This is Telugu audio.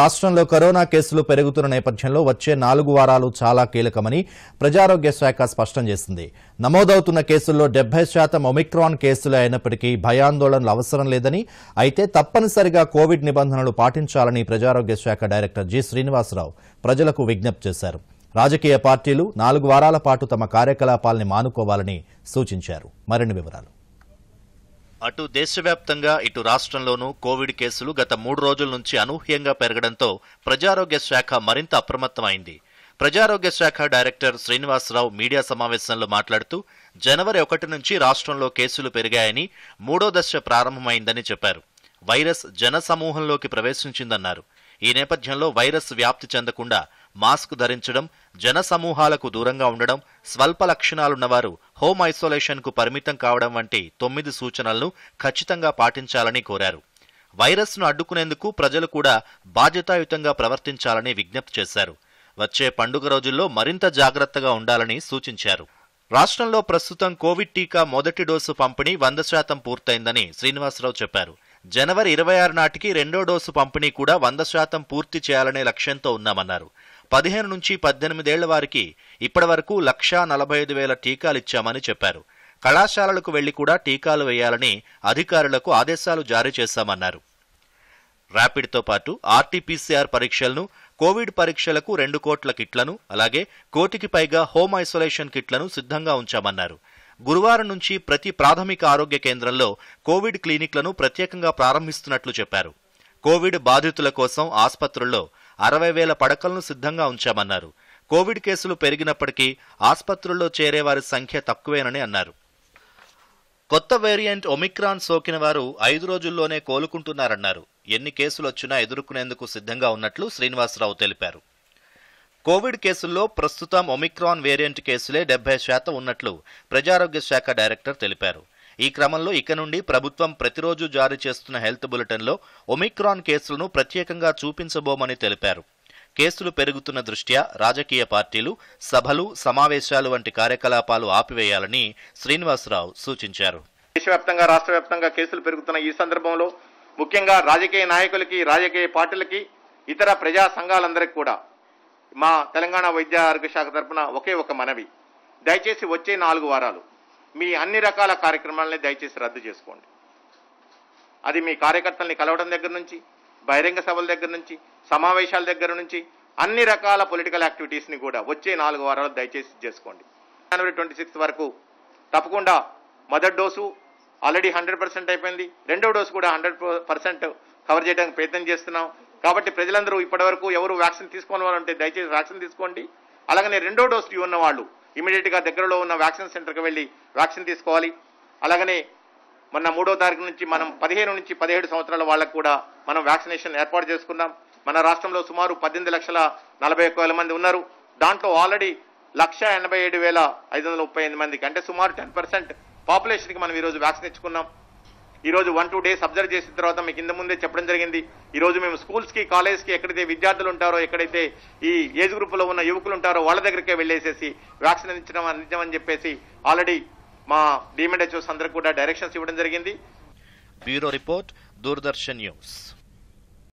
రాష్ట్రంలో కరోనా కేసులు పెరుగుతున్న నేపథ్యంలో వచ్చే నాలుగు వారాలు చాలా కీలకమని ప్రజారోగ్య శాఖ స్పష్టం చేసింది నమోదవుతున్న కేసుల్లో డెబ్బై శాతం ఒమిక్రాన్ కేసులు అయినప్పటికీ భయాందోళనలు అవసరం లేదని అయితే తప్పనిసరిగా కోవిడ్ నిబంధనలు పాటించాలని ప్రజారోగ్య శాఖ డైరెక్టర్ జి శ్రీనివాసరావు ప్రజలకు విజ్ఞప్తి చేశారు రాజకీయ పార్టీలు నాలుగు వారాల పాటు తమ కార్యకలాపాల్ని మానుకోవాలని సూచించారు మరిన్ని వివరాలు అటు దేశవ్యాప్తంగా ఇటు రాష్ట్రంలోనూ కోవిడ్ కేసులు గత మూడు రోజుల నుంచి అనూహ్యంగా పెరగడంతో ప్రజారోగ్య శాఖ మరింత అప్రమత్తమైంది ప్రజారోగ్య శాఖ డైరెక్టర్ శ్రీనివాసరావు మీడియా సమావేశంలో మాట్లాడుతూ జనవరి ఒకటి నుంచి రాష్ట్రంలో కేసులు పెరిగాయని మూడో దశ ప్రారంభమైందని చెప్పారు వైరస్ జనసమూహంలోకి ప్రవేశించిందన్నారు ఈ నేపథ్యంలో వైరస్ వ్యాప్తి చెందకుండా మాస్క్ ధరించడం జనసమూహాలకు దూరంగా ఉండడం స్వల్ప లక్షణాలున్నవారు హోమ్ ఐసోలేషన్కు పరిమితం కావడం వంటి తొమ్మిది సూచనలను ఖచ్చితంగా పాటించాలని కోరారు వైరస్ను అడ్డుకునేందుకు ప్రజలు కూడా బాధ్యతాయుతంగా ప్రవర్తించాలని విజ్ఞప్తి చేశారు వచ్చే పండుగ రోజుల్లో మరింత జాగ్రత్తగా ఉండాలని సూచించారు రాష్ట్రంలో ప్రస్తుతం కోవిడ్ టీకా మొదటి డోసు పంపిణీ వంద శాతం పూర్తయిందని శ్రీనివాసరావు చెప్పారు జనవరి ఇరవై ఆరు నాటికి రెండో డోసు పంపిణీ కూడా వంద శాతం పూర్తి చేయాలనే లక్ష్యంతో ఉన్నామన్నారు పదిహేను నుంచి పద్దెనిమిదేళ్ల వారికి ఇప్పటివరకు లక్షా నలభై ఐదు వేల టీకాలు ఇచ్చామని చెప్పారు కళాశాలలకు వెళ్లి కూడా టీకాలు వేయాలని అధికారులకు ఆదేశాలు జారీ చేశామన్నారు ర్యాపిడ్తో పాటు ఆర్టీపీసీఆర్ పరీక్షలను కోవిడ్ పరీక్షలకు రెండు కోట్ల కిట్లను అలాగే కోటికి పైగా హోమ్ ఐసోలేషన్ కిట్లను సిద్ధంగా ఉంచామన్నారు గురువారం నుంచి ప్రతి ప్రాథమిక ఆరోగ్య కేంద్రంలో కోవిడ్ క్లినిక్లను ప్రత్యేకంగా ప్రారంభిస్తున్నట్లు చెప్పారు కోవిడ్ బాధితుల కోసం ఆసుపత్రుల్లో అరవై వేల పడకలను సిద్ధంగా ఉంచామన్నారు కోవిడ్ కేసులు పెరిగినప్పటికీ ఆసుపత్రుల్లో చేరే వారి సంఖ్య తక్కువేనని అన్నారు కొత్త వేరియంట్ ఒమిక్రాన్ సోకిన వారు ఐదు రోజుల్లోనే కోలుకుంటున్నారన్నారు ఎన్ని కేసులొచ్చినా ఎదుర్కొనేందుకు సిద్ధంగా ఉన్నట్లు శ్రీనివాసరావు తెలిపారు కోవిడ్ కేసుల్లో ప్రస్తుతం ఒమిక్రాన్ వేరియంట్ కేసులే డెబ్బై శాతం ఉన్నట్లు ప్రజారోగ్య శాఖ డైరెక్టర్ తెలిపారు ఈ క్రమంలో ఇక నుండి ప్రభుత్వం ప్రతిరోజు జారీ చేస్తున్న హెల్త్ బులెటిన్లో ఒమిక్రాన్ కేసులను ప్రత్యేకంగా చూపించబోమని తెలిపారు కేసులు పెరుగుతున్న దృష్ట్యా రాజకీయ పార్టీలు సభలు సమావేశాలు వంటి కార్యకలాపాలు ఆపివేయాలని శ్రీనివాసరావు సూచించారు దేశవ్యాప్తంగా రాష్ట్ర వ్యాప్తంగా కేసులు పెరుగుతున్న ఈ సందర్భంలో ముఖ్యంగా రాజకీయ నాయకులకి రాజకీయ పార్టీలకి ఇతర ప్రజా సంఘాలందరికీ కూడా మా తెలంగాణ వైద్య ఆరోగ్య శాఖ తరఫున ఒకే ఒక మనవి దయచేసి వచ్చే నాలుగు వారాలు మీ అన్ని రకాల కార్యక్రమాలని దయచేసి రద్దు చేసుకోండి అది మీ కార్యకర్తల్ని కలవడం దగ్గర నుంచి బహిరంగ సభల దగ్గర నుంచి సమావేశాల దగ్గర నుంచి అన్ని రకాల పొలిటికల్ యాక్టివిటీస్ని కూడా వచ్చే నాలుగు వారాలు దయచేసి చేసుకోండి జనవరి ట్వంటీ సిక్స్త్ వరకు తప్పకుండా మొదటి డోసు ఆల్రెడీ హండ్రెడ్ పర్సెంట్ అయిపోయింది రెండో డోసు కూడా హండ్రెడ్ పర్సెంట్ కవర్ చేయడానికి ప్రయత్నం చేస్తున్నాం కాబట్టి ప్రజలందరూ ఇప్పటివరకు ఎవరు వ్యాక్సిన్ తీసుకోని వాళ్ళంటే దయచేసి వ్యాక్సిన్ తీసుకోండి అలాగనే రెండో డోస్ ఉన్న వాళ్ళు ఇమీడియట్ గా దగ్గరలో ఉన్న వ్యాక్సిన్ సెంటర్కి వెళ్ళి వ్యాక్సిన్ తీసుకోవాలి అలాగనే మొన్న మూడో తారీఖు నుంచి మనం పదిహేను నుంచి పదిహేడు సంవత్సరాల వాళ్ళకు కూడా మనం వ్యాక్సినేషన్ ఏర్పాటు చేసుకున్నాం మన రాష్ట్రంలో సుమారు పద్దెనిమిది లక్షల నలభై ఒక్క వేల మంది ఉన్నారు దాంట్లో ఆల్రెడీ లక్ష ఎనభై ఏడు వేల ఐదు వందల ముప్పై ఎనిమిది మందికి అంటే సుమారు టెన్ పర్సెంట్ పాపులేషన్కి మనం ఈరోజు వ్యాక్సిన్ ఇచ్చుకున్నాం ఈరోజు వన్ టూ డేస్ అబ్జర్వ్ చేసిన తర్వాత మీకు ఇంత ముందే చెప్పడం జరిగింది ఈరోజు మేము స్కూల్స్కి కాలేజ్కి ఎక్కడైతే విద్యార్థులు ఉంటారో ఎక్కడైతే ఈ ఏజ్ గ్రూప్లో ఉన్న యువకులు ఉంటారో వాళ్ళ దగ్గరికే వెళ్ళేసేసి వ్యాక్సిన్ అందించడం అందించమని చెప్పేసి ఆల్రెడీ మా డిమెండ్ హెచ్ఓస్ అందరికి కూడా డైరెక్షన్స్ ఇవ్వడం జరిగింది బ్యూరో రిపోర్ట్ దూరదర్శన్ న్యూస్